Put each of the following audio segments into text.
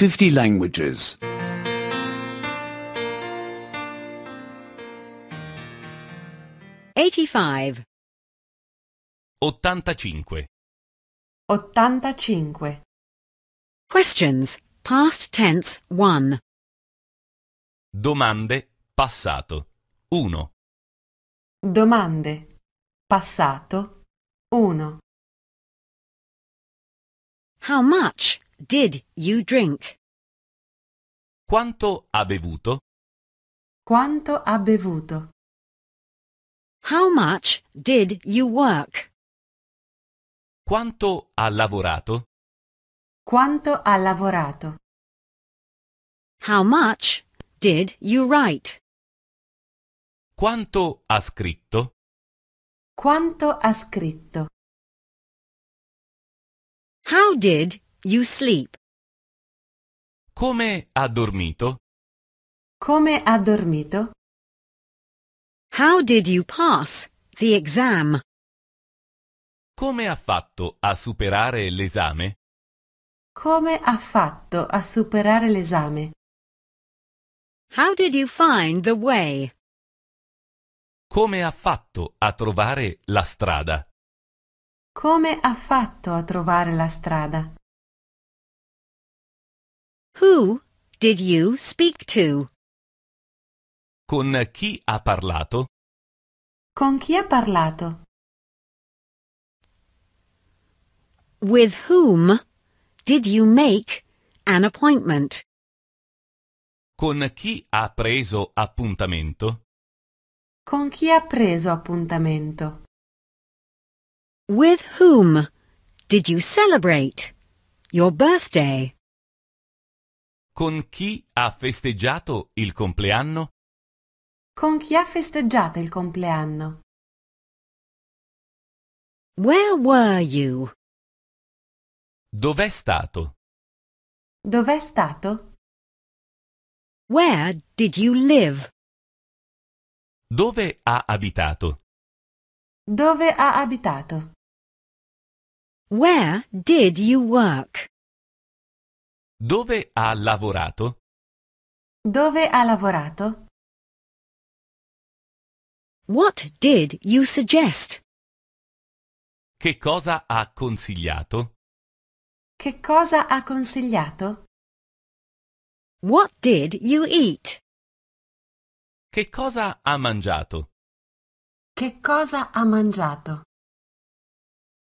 50 languages. 85. 85. 85. Questions. Past tense 1. Domande. Passato. 1. Domande. Passato 1. How much? Did you drink? Quanto ha bevuto? Quanto ha bevuto? How much did you work? Quanto ha lavorato? Quanto ha lavorato? How much did you write? Quanto ha scritto? Quanto ha scritto? How did You sleep. Come ha dormito? Come ha dormito? How did you pass the exam? Come ha fatto a superare l'esame? Come ha fatto a superare l'esame? How did you find the way? Come ha fatto a trovare la strada? Come ha fatto a trovare la strada? Who did you speak to? Con chi ha parlato? Con chi ha parlato? With whom did you make an appointment? Con chi ha preso appuntamento? Con chi ha preso appuntamento? With whom did you celebrate your birthday? Con chi ha festeggiato il compleanno? Con chi ha festeggiato il compleanno? Where were you? Dov'è stato? Dov'è stato? Where did you live? Dove ha abitato? Dove ha abitato? Where did you work? Dove ha lavorato? Dove ha lavorato? What did you suggest? Che cosa ha consigliato? Che cosa ha consigliato? What did you eat? Che cosa ha mangiato? Che cosa ha mangiato?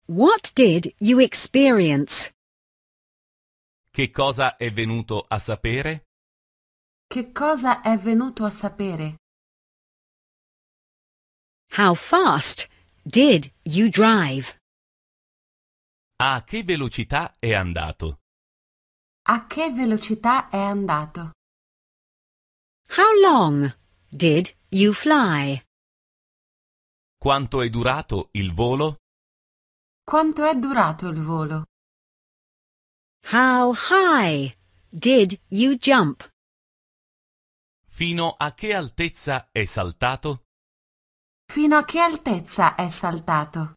What did you experience? Che cosa è venuto a sapere? Che cosa è venuto a sapere? How fast did you drive? A che velocità è andato? A che velocità è andato? How long did you fly? Quanto è durato il volo? Quanto è durato il volo? How high did you jump? Fino a che altezza è saltato? Fino a che altezza è saltato?